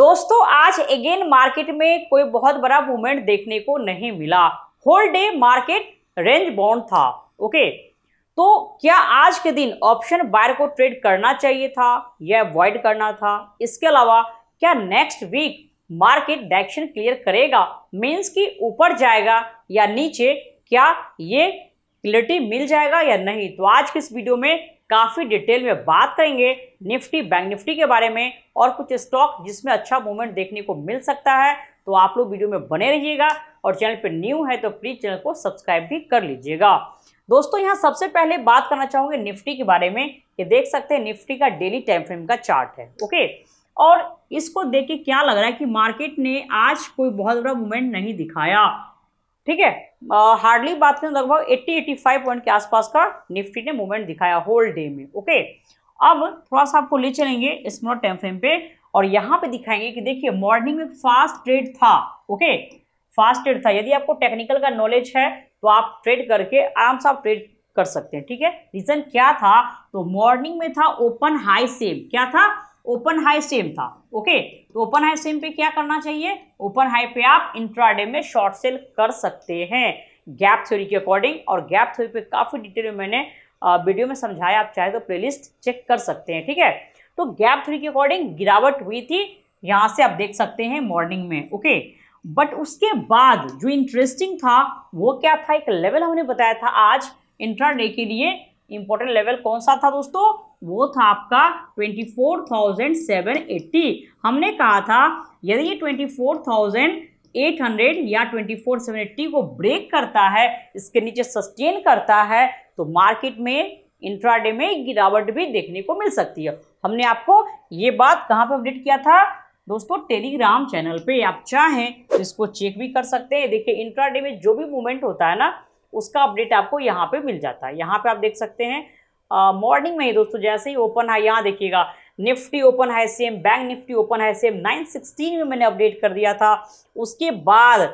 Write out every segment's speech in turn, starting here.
दोस्तों आज again market में कोई बहुत बड़ा मूवमेंट देखने को नहीं मिला whole day market range bound था ओके तो क्या आज के दिन ऑप्शन बायर को ट्रेड करना चाहिए था या अवॉइड करना था इसके अलावा क्या next week market direction clear करेगा मीन्स कि ऊपर जाएगा या नीचे क्या ये क्लियरिटी मिल जाएगा या नहीं तो आज के इस वीडियो में काफ़ी डिटेल में बात करेंगे निफ्टी बैंक निफ्टी के बारे में और कुछ स्टॉक जिसमें अच्छा मूवमेंट देखने को मिल सकता है तो आप लोग वीडियो में बने रहिएगा और चैनल पर न्यू है तो प्लीज़ चैनल को सब्सक्राइब भी कर लीजिएगा दोस्तों यहाँ सबसे पहले बात करना चाहूँगे निफ्टी के बारे में ये देख सकते हैं निफ्टी का डेली टाइम फ्रेम का चार्ट है ओके और इसको देख के क्या लग रहा है कि मार्केट ने आज कोई बहुत बड़ा मूवमेंट नहीं दिखाया ठीक है हार्डली बात करें तो लगभग 80 85 पॉइंट के आसपास का निफ्टी ने मूवमेंट दिखाया होल डे में ओके अब थोड़ा सा आपको ले चलेंगे स्मॉल टाइम फ्रेम पे और यहाँ पे दिखाएंगे कि देखिए मॉर्निंग में फास्ट ट्रेड था ओके फास्ट ट्रेड था यदि आपको टेक्निकल का नॉलेज है तो आप ट्रेड करके आराम से आप ट्रेड कर सकते हैं ठीक है रीजन क्या था तो मॉर्निंग में था ओपन हाई सेम क्या था ओपन हाई सेम था ओके तो ओपन हाई सेम पे क्या करना चाहिए ओपन हाई पे आप इंट्राडे में शॉर्ट सेल कर सकते हैं गैप थ्योरी के अकॉर्डिंग और गैप थ्योरी पे काफ़ी डिटेल में मैंने वीडियो में समझाया आप चाहे तो प्लेलिस्ट चेक कर सकते हैं ठीक है तो गैप थ्री के अकॉर्डिंग गिरावट हुई थी यहाँ से आप देख सकते हैं मॉर्निंग में ओके बट उसके बाद जो इंटरेस्टिंग था वो क्या था एक लेवल हमने बताया था आज इंट्राडे के लिए इंपॉर्टेंट लेवल कौन सा था दोस्तों वो था आपका 24,780 हमने कहा था यदि ये 24,800 या 24,780 को ब्रेक करता है इसके नीचे सस्टेन करता है तो मार्केट में इंट्राडे में गिरावट भी देखने को मिल सकती है हमने आपको ये बात कहाँ पर अपडेट किया था दोस्तों टेलीग्राम चैनल पे आप चाहें तो इसको चेक भी कर सकते हैं देखिए इंट्राडे में जो भी मूवमेंट होता है ना उसका अपडेट आपको यहाँ पे मिल जाता है यहाँ पे आप देख सकते हैं मॉर्निंग में ही दोस्तों जैसे ही ओपन है यहाँ देखिएगा निफ्टी ओपन है सेम बैंक निफ्टी ओपन है सेम 916 में मैंने अपडेट कर दिया था उसके बाद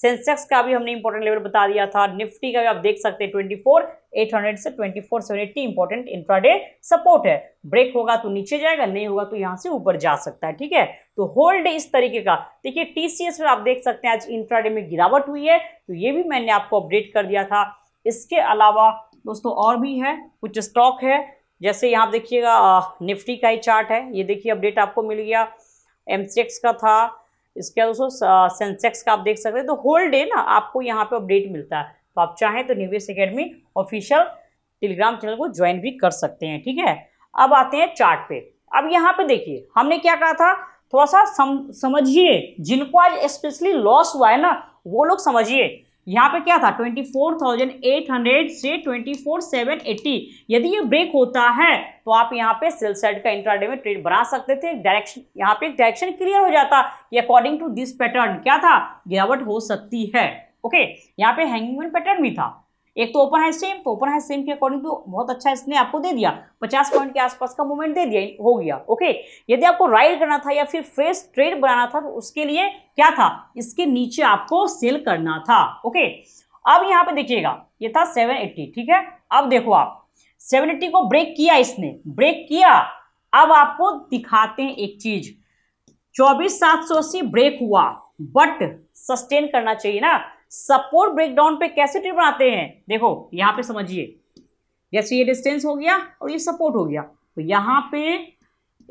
सेंसेक्स का भी हमने इंपॉर्टेंट लेवल बता दिया था निफ्टी का भी आप देख सकते हैं ट्वेंटी फोर एट हंड्रेड से twenty four seven eighty important intraday support है ब्रेक होगा तो नीचे जाएगा नहीं होगा तो यहाँ से ऊपर जा सकता है ठीक है तो होल्ड इस तरीके का देखिए टीसीएस में आप देख सकते हैं आज इंट्राडे में गिरावट हुई है तो ये भी मैंने आपको अपडेट कर दिया था इसके अलावा दोस्तों और भी है कुछ स्टॉक है जैसे यहाँ देखिएगा निफ्टी का ही चार्ट है ये देखिए अपडेट आपको मिल गया एम का था इसके बाद दोस्तों सेंसेक्स का आप देख सकते हैं तो होल डे ना आपको यहाँ पे अपडेट मिलता है तो आप चाहें तो Nivesh academy official telegram channel को ज्वाइन भी कर सकते हैं ठीक है अब आते हैं चार्ट पे अब यहाँ पे देखिए हमने क्या कहा था थोड़ा सा सम, समझिए जिनको आज स्पेशली लॉस हुआ है ना वो लोग समझिए यहाँ पे क्या था 24,800 से 24,780 यदि ये ब्रेक होता है तो आप यहाँ पे सेल साइड का इंट्राडे में ट्रेड बना सकते थे डायरेक्शन यहाँ पे एक डायरेक्शन क्लियर हो जाता कि अकॉर्डिंग टू दिस पैटर्न क्या था गिरावट हो सकती है ओके यहाँ पे हैंगिंग पैटर्न भी था एक तो ओपन है सेम तो ओपन है सेम के अकॉर्डिंग तो बहुत अच्छा इसने आपको दे दिया पचास पॉइंट के आसपास का मूवमेंट दे दिया हो गया ओके यदि आपको राइड करना था या फिर फ्रेश ट्रेड बनाना था तो उसके लिए क्या था इसके नीचे आपको सेल करना था ओके अब यहाँ पे देखिएगा ये था सेवन ठीक है अब देखो आप सेवन को ब्रेक किया इसने ब्रेक किया अब आपको दिखाते हैं एक चीज चौबीस सात सौ अस्सी ब्रेक हुआ बट सस्टेन करना चाहिए ना सपोर्ट ब्रेकडाउन पे कैसे ट्रिप बनाते हैं देखो यहां पे समझिए जैसे ये डिस्टेंस हो गया और ये सपोर्ट हो गया तो यहां पे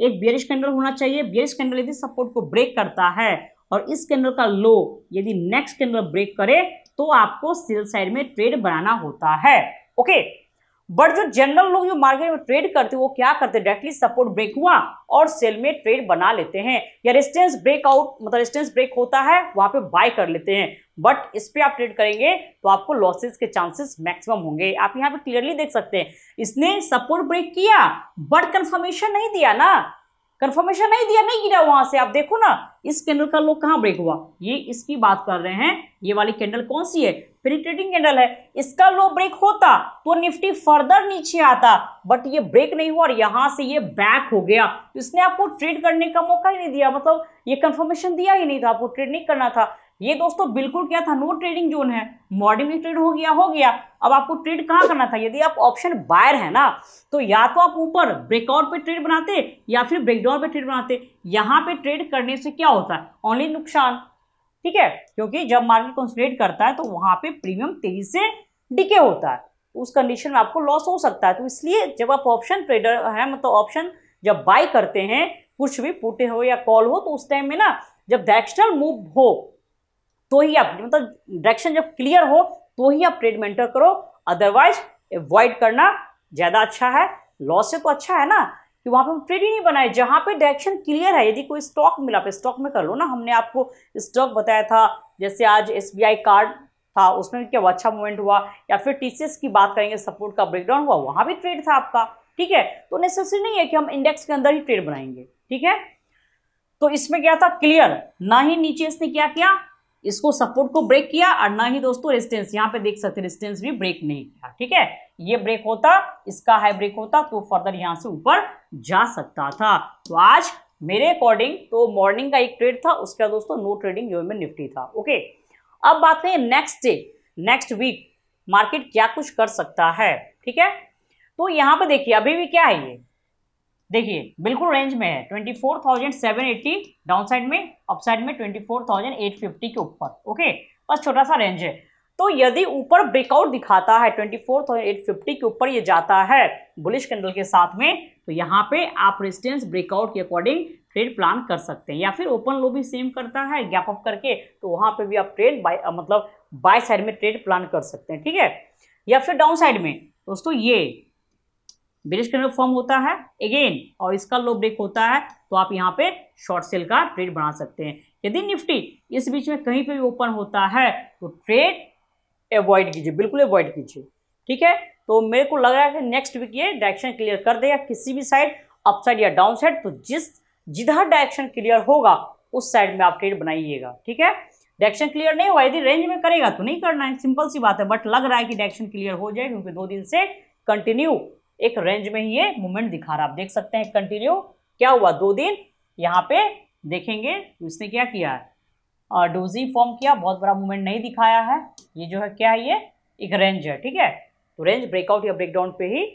एक बियरिश कैंडल होना चाहिए बियरिश कैंडल यदि सपोर्ट को ब्रेक करता है और इस कैंडल का लो यदि नेक्स्ट कैंडल ब्रेक करे तो आपको सेल साइड में ट्रेड बनाना होता है ओके बट जो जनरल लोग जो मार्केट में ट्रेड करते हैं वो क्या करते हैं डायरेक्टली सपोर्ट ब्रेक हुआ और सेल में ट्रेड बना लेते हैं या रेस्टेंस ब्रेकआउट मतलब रेस्टेंस ब्रेक होता है वहां पे बाय कर लेते हैं बट इस पर आप ट्रेड करेंगे तो आपको लॉसेस के चांसेस मैक्सिमम होंगे आप यहाँ पे क्लियरली देख सकते हैं इसने सपोर्ट ब्रेक किया बट कन्फर्मेशन नहीं दिया ना कन्फर्मेशन नहीं दिया नहीं गिरा वहां से आप देखो ना इस कैंडल का लोग कहाँ ब्रेक हुआ ये इसकी बात कर रहे हैं ये वाली कैंडल कौन सी है फिर ट्रेडिंग कैंडल है इसका लो ब्रेक होता तो निफ्टी फर्दर नीचे आता बट ये ब्रेक नहीं हुआ और यहां से ये बैक हो गया तो इसने आपको ट्रेड करने का मौका ही नहीं दिया मतलब ये कंफर्मेशन दिया ही नहीं था आपको ट्रेड नहीं करना था ये दोस्तों बिल्कुल क्या था नो ट्रेडिंग जोन है मॉर्निंग में ट्रेड हो गया हो गया अब आपको ट्रेड कहाँ करना था यदि आप ऑप्शन बायर है ना तो या तो आप ऊपर ब्रेकआउट पे ट्रेड बनाते या फिर ब्रेकडाउन पे ट्रेड बनाते यहाँ पे ट्रेड करने से क्या होता है ओनली नुकसान ठीक है क्योंकि जब मार्केट कंसोलिडेट करता है तो वहां पे प्रीमियम तेजी से डिके होता है तो उस कंडीशन में आपको लॉस हो सकता है तो इसलिए जब आप ऑप्शन ट्रेडर है मतलब ऑप्शन जब बाय करते हैं कुछ भी पुटे हो या कॉल हो तो उस टाइम में ना जब डायरेक्शनल मूव हो तो ही आप मतलब डायरेक्शन जब क्लियर हो तो ही आप ट्रेड मेंटर करो अदरवाइज अवॉइड करना ज़्यादा अच्छा है लॉस से तो अच्छा है ना कि वहां पे हम ट्रेड ही नहीं बनाए जहां पे डायरेक्शन क्लियर है यदि कोई स्टॉक मिला पे स्टॉक में कर लो ना हमने आपको स्टॉक बताया था जैसे आज एस कार्ड था उसमें क्या हुआ अच्छा मूवमेंट हुआ या फिर टी की बात करेंगे सपोर्ट का ब्रेकडाउन हुआ वहां भी ट्रेड था आपका ठीक है तो नेसेसरी नहीं है कि हम इंडेक्स के अंदर ही ट्रेड बनाएंगे ठीक है तो इसमें क्या था क्लियर ना ही नीचे इसने क्या किया इसको सपोर्ट को ब्रेक किया और ना ही दोस्तों रेजिस्टेंस यहाँ पे देख सकते रेजिस्टेंस भी ब्रेक नहीं किया ठीक है ये ब्रेक होता इसका हाई ब्रेक होता तो फर्दर यहाँ से ऊपर जा सकता था तो आज मेरे अकॉर्डिंग तो मॉर्निंग का एक ट्रेड था उसके बाद दोस्तों नो ट्रेडिंग यू में निफ्टी था ओके अब बात करें next day next week market क्या कुछ कर सकता है ठीक है तो यहाँ पे देखिए अभी भी क्या है ये देखिए बिल्कुल रेंज में है twenty four thousand seven eighty down side में अप साइड में twenty four thousand eight fifty के ऊपर ओके बस छोटा सा रेंज है तो यदि ऊपर ब्रेकआउट दिखाता है twenty four thousand eight fifty के ऊपर ये जाता है बुलिश कैंडल के साथ में तो यहाँ पे आप रेजिस्टेंस ब्रेकआउट के अकॉर्डिंग ट्रेड प्लान कर सकते हैं या फिर ओपन लो भी सेम करता है गैप अप करके तो वहाँ पे भी आप ट्रेड बाय मतलब बाय साइड में ट्रेड प्लान कर सकते हैं ठीक है या फिर डाउन साइड में दोस्तों ये ब्रिज का फॉर्म होता है अगेन और इसका लो ब्रेक होता है तो आप यहाँ पे शॉर्ट सेल का ट्रेड बना सकते हैं यदि निफ्टी इस बीच में कहीं पे भी ओपन होता है तो ट्रेड अवॉइड कीजिए बिल्कुल अवॉइड कीजिए ठीक है तो मेरे को लग रहा है कि नेक्स्ट वीक ये डायरेक्शन क्लियर कर देगा किसी भी साइड साइड या डाउन साइड तो जिस जिधर डायरेक्शन क्लियर होगा उस साइड में आप ट्रेड बनाइएगा ठीक है डायरेक्शन क्लियर नहीं हुआ यदि रेंज में करेगा तो नहीं करना है सिंपल सी बात है बट लग रहा है कि डायरेक्शन क्लियर हो जाए क्योंकि दो दिन से कंटिन्यू एक रेंज में ही ये मूवमेंट दिखा रहा आप देख सकते हैं कंटिन्यू क्या हुआ दो दिन यहाँ पे देखेंगे तो इसने क्या किया है डोजी फॉर्म किया बहुत बड़ा मूवमेंट नहीं दिखाया है ये जो है क्या है ये एक रेंज है ठीक है तो रेंज ब्रेकआउट या ब्रेकडाउन पे ही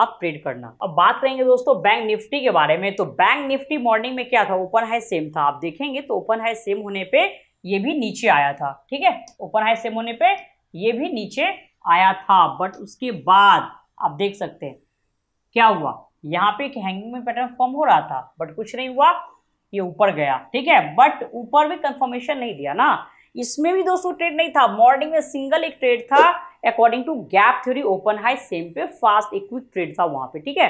आप ट्रेड करना अब बात करेंगे दोस्तों बैंक निफ्टी के बारे में तो बैंक निफ्टी मॉर्निंग में क्या था ओपन हाई सेम था आप देखेंगे तो ओपन हाई सेम होने पे ये भी नीचे आया था ठीक है ओपन हाई सेम होने पे ये भी नीचे आया था बट उसके बाद आप देख सकते हैं क्या हुआ यहाँ पे एक हैंगिंग में पैटर्न फॉर्म हो रहा था बट कुछ नहीं हुआ ये ऊपर गया ठीक है बट ऊपर भी कंफर्मेशन नहीं दिया ना इसमें भी दोस्तों ट्रेड नहीं था मॉर्निंग में सिंगल एक ट्रेड था according to gap theory open high same पे फास्ट एक क्विक ट्रेड था वहां पे ठीक है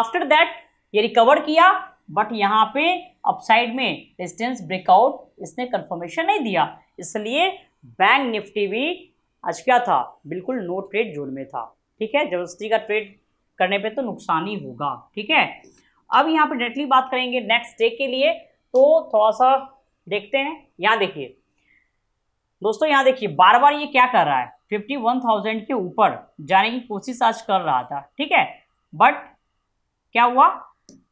आफ्टर दैट ये रिकवर किया बट यहाँ पे अपसाइड में डिस्टेंस ब्रेकआउट इसने कंफर्मेशन नहीं दिया इसलिए बैंक निफ्टी भी आज क्या था बिल्कुल नो ट्रेड जोन में था ठीक है जबरदस्ती का ट्रेड करने पे तो नुकसान ही होगा ठीक है अब यहाँ पे डायरेक्टली बात करेंगे नेक्स्ट डे के लिए तो थोड़ा सा देखते हैं यहाँ देखिए दोस्तों यहाँ देखिए बार बार ये क्या कर रहा है फिफ्टी वन थाउजेंड के ऊपर जाने की कोशिश आज कर रहा था ठीक है बट क्या हुआ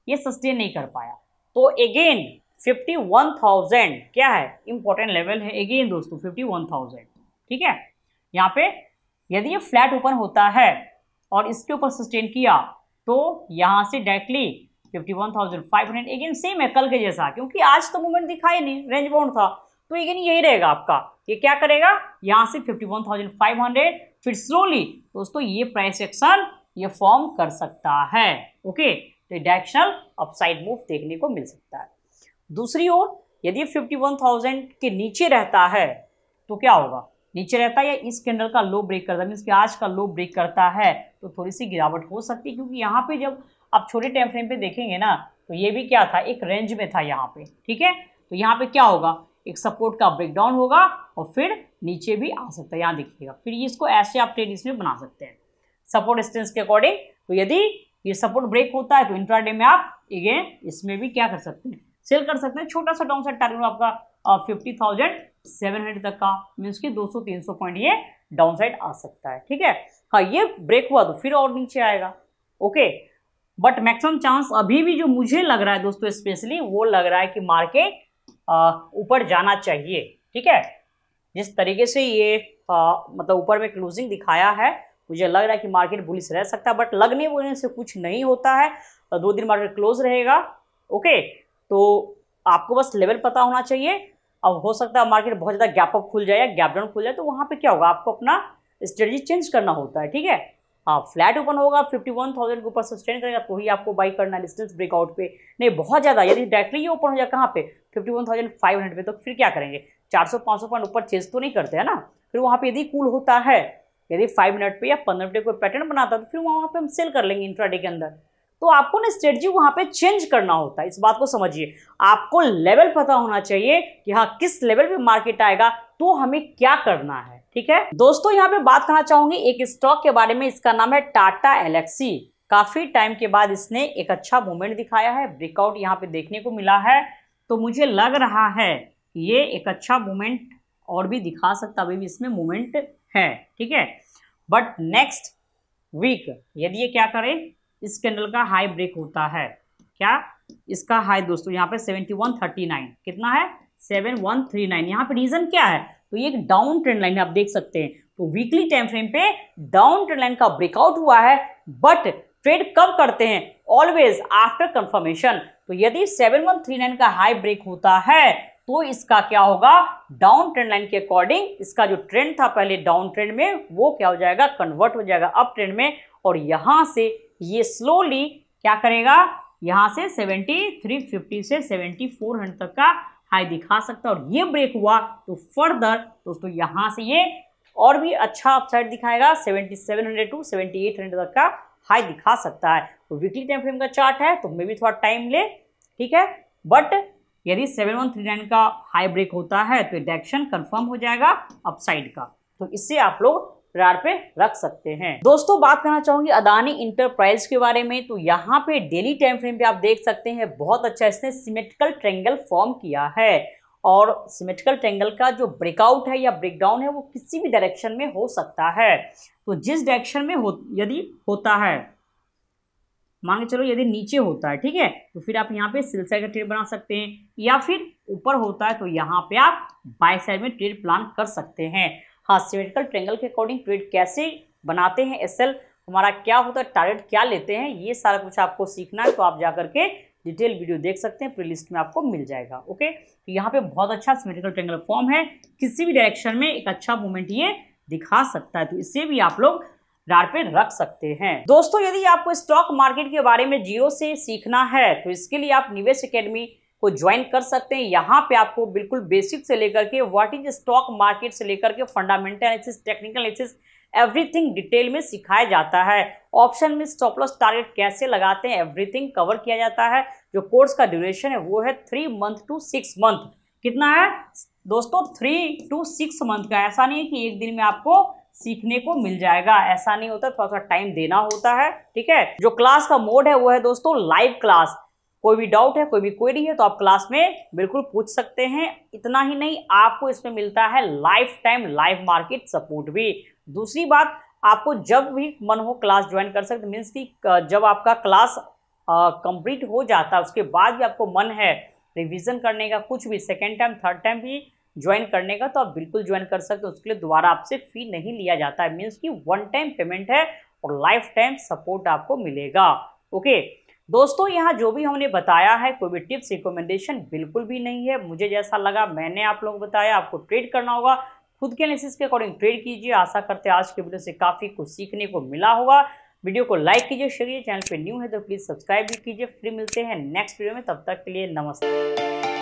ये सस्टेन नहीं कर पाया तो अगेन फिफ्टी वन थाउजेंड क्या है इंपॉर्टेंट लेवल है अगेन दोस्तों फिफ्टी वन थाउजेंड ठीक है यहाँ पे यदि ये फ्लैट ओपन होता है और इसके ऊपर सस्टेन किया तो यहाँ से डायरेक्टली 51,500 अगेन सेम है कल के जैसा क्योंकि आज तो मूवमेंट दिखाई नहीं रेंज बाउंड था तो अगेन यही रहेगा आपका ये क्या करेगा यहाँ से 51,500 फिर स्लोली दोस्तों ये प्राइस एक्शन ये फॉर्म कर सकता है ओके तो डायरेक्शनल अपसाइड मूव देखने को मिल सकता है दूसरी ओर यदि फिफ्टी के नीचे रहता है तो क्या होगा नीचे रहता है या इस कैंडल का लो ब्रेक करता है मीन्स कि आज का लो ब्रेक करता है तो थोड़ी सी गिरावट हो सकती है क्योंकि यहाँ पे जब आप छोटे टाइम फ्रेम पे देखेंगे ना तो ये भी क्या था एक रेंज में था यहाँ पे ठीक है तो यहाँ पे क्या होगा एक सपोर्ट का ब्रेकडाउन होगा और फिर नीचे भी आ सकता है यहाँ देखिएगा फिर इसको ऐसे आप ट्रेड इसमें बना सकते हैं सपोर्ट डिस्टेंस के अकॉर्डिंग तो यदि ये सपोर्ट ब्रेक होता है तो इंट्राडे में आप अगेन इसमें भी क्या कर सकते हैं सेल कर सकते हैं छोटा सा डाउन साइड टारगेट आपका फिफ्टी थाउजेंड सेवन हंड्रेड तक का मीन्स के तीन सौ पॉइंट ये डाउन साइड आ सकता है ठीक है हाँ ये ब्रेक हुआ तो फिर और नीचे आएगा ओके बट मैक्सिमम चांस अभी भी जो मुझे लग रहा है दोस्तों स्पेशली वो लग रहा है कि मार्केट ऊपर जाना चाहिए ठीक है जिस तरीके से ये आ, मतलब ऊपर में क्लोजिंग दिखाया है मुझे लग रहा है कि मार्केट बुलिस रह सकता है बट लगने वगने से कुछ नहीं होता है दो दिन मार्केट क्लोज रहेगा ओके तो आपको बस लेवल पता होना चाहिए अब हो सकता है मार्केट बहुत ज़्यादा गैप अप खुल जाए या गैप डाउन खुल जाए तो वहाँ पे क्या होगा आपको अपना स्ट्रेटजी चेंज करना होता है ठीक है हाँ फ्लैट ओपन होगा फिफ्टी वन थाउजेंड के ऊपर सस्टेन करेगा तो ही आपको बाई करना है डिस्टेंस ब्रेकआउट पे नहीं बहुत ज़्यादा यदि डायरेक्टली ये ओपन हो जाए कहाँ पे fifty one thousand five hundred पे तो फिर क्या करेंगे चार सौ पाँच सौ पॉइंट ऊपर चेंज तो नहीं करते हैं ना फिर वहाँ पे यदि कूल होता है यदि फाइव मिनट पे या पंद्रह मिनट कोई पैटर्न बनाता है तो फिर वहाँ पे हम सेल कर लेंगे इंट्राडे के अंदर तो आपको ना स्ट्रेटजी वहां पे चेंज करना होता है इस बात को समझिए आपको लेवल पता होना चाहिए कि हाँ किस लेवल पे मार्केट आएगा तो हमें क्या करना है ठीक है दोस्तों यहाँ पे बात करना चाहूंगी एक स्टॉक के बारे में इसका नाम है टाटा एलेक्सी काफी टाइम के बाद इसने एक अच्छा मूवमेंट दिखाया है ब्रेकआउट यहाँ पे देखने को मिला है तो मुझे लग रहा है ये एक अच्छा मूवमेंट और भी दिखा सकता अभी भी इसमें मूवमेंट है ठीक है बट नेक्स्ट वीक यदि ये क्या करे इस कैंडल का हाई ब्रेक होता है क्या इसका हाई दोस्तों यहाँ पे सेवेंटी वन थर्टी नाइन कितना है सेवन वन थ्री नाइन यहाँ पे रीजन क्या है तो ये एक डाउन ट्रेंड लाइन है आप देख सकते हैं तो वीकली टाइम फ्रेम पे डाउन ट्रेंड लाइन का ब्रेकआउट हुआ है बट ट्रेड कब करते हैं ऑलवेज आफ्टर कंफर्मेशन तो यदि 7139 का हाई ब्रेक होता है तो इसका क्या होगा डाउन ट्रेंड लाइन के अकॉर्डिंग इसका जो ट्रेंड था पहले डाउन ट्रेंड में वो क्या हो जाएगा कन्वर्ट हो जाएगा अप ट्रेंड में और यहां से ये स्लोली क्या करेगा यहां से 7350 से 7400 तक का हाई दिखा सकता है और ये ब्रेक हुआ तो फर्दर दोस्तों यहां से ये और भी अच्छा अपसाइड दिखाएगा 7700 टू 7800 तक का हाई दिखा सकता है तो वीकली टाइम फ्रेम का चार्ट है तो मे भी थोड़ा टाइम ले ठीक है बट यदि 7139 का हाई ब्रेक होता है तो डायरेक्शन कंफर्म हो जाएगा अपसाइड का तो इससे आप लोग राड पे रख सकते हैं दोस्तों बात करना चाहूंगी अदानी इंटरप्राइज के बारे में तो यहाँ पे डेली टाइम फ्रेम पे आप देख सकते हैं बहुत अच्छा इसने सिमेट्रिकल ट्रेंगल फॉर्म किया है और सिमेट्रिकल ट्रेंगल का जो ब्रेकआउट है या ब्रेकडाउन है वो किसी भी डायरेक्शन में हो सकता है तो जिस डायरेक्शन में हो यदि होता है मांगे चलो यदि नीचे होता है ठीक है तो फिर आप यहाँ पे सिलसाइड का ट्रेड बना सकते हैं या फिर ऊपर होता है तो यहाँ पे आप बाय साइड में ट्रेड प्लान कर सकते हैं हाँ सिमेट्रिकल ट्रेंगल के अकॉर्डिंग ग्रिड कैसे बनाते हैं एस हमारा क्या होता है टारगेट क्या लेते हैं ये सारा कुछ आपको सीखना है तो आप जाकर के डिटेल वीडियो देख सकते हैं प्ले लिस्ट में आपको मिल जाएगा ओके तो यहाँ पे बहुत अच्छा सिमेट्रिकल ट्रेंगल फॉर्म है किसी भी डायरेक्शन में एक अच्छा मूवमेंट ये दिखा सकता है तो इसे भी आप लोग डार पे रख सकते हैं दोस्तों यदि आपको स्टॉक मार्केट के बारे में जियो से सीखना है तो इसके लिए आप निवेश अकेडमी को ज्वाइन कर सकते हैं यहाँ पे आपको बिल्कुल बेसिक से लेकर के व्हाट इज स्टॉक मार्केट से लेकर के fundamental analysis technical analysis everything detail में सिखाया जाता है ऑप्शन में स्टॉप लॉस टारगेट कैसे लगाते हैं एवरीथिंग कवर किया जाता है जो कोर्स का ड्यूरेशन है वो है three month to six month कितना है दोस्तों थ्री टू सिक्स मंथ का ऐसा नहीं है कि एक दिन में आपको सीखने को मिल जाएगा ऐसा नहीं होता थोड़ा थोड़ा टाइम देना होता है ठीक है जो क्लास का मोड है वो है दोस्तों लाइव क्लास कोई भी डाउट है कोई भी क्वेरी है तो आप क्लास में बिल्कुल पूछ सकते हैं इतना ही नहीं आपको इसमें मिलता है life time live market support भी दूसरी बात आपको जब भी मन हो क्लास ज्वाइन कर सकते मीन्स कि जब आपका क्लास कंप्लीट हो जाता है उसके बाद भी आपको मन है रिविजन करने का कुछ भी सेकेंड टाइम थर्ड टाइम भी ज्वाइन करने का तो आप बिल्कुल ज्वाइन कर सकते हो उसके लिए दोबारा आपसे फ़ी नहीं लिया जाता है मीन्स कि वन टाइम पेमेंट है और लाइफ टाइम सपोर्ट आपको मिलेगा ओके दोस्तों यहाँ जो भी हमने बताया है कोई भी टिप्स रिकमेंडेशन बिल्कुल भी नहीं है मुझे जैसा लगा मैंने आप लोग बताया आपको ट्रेड करना होगा खुद के एनालिसिस के अकॉर्डिंग ट्रेड कीजिए आशा करते हैं आज के वीडियो से काफ़ी कुछ सीखने को मिला होगा वीडियो को लाइक कीजिए शेयर कीजिए चैनल पे न्यू है तो प्लीज़ सब्सक्राइब भी कीजिए फिर मिलते हैं नेक्स्ट वीडियो में तब तक के लिए नमस्ते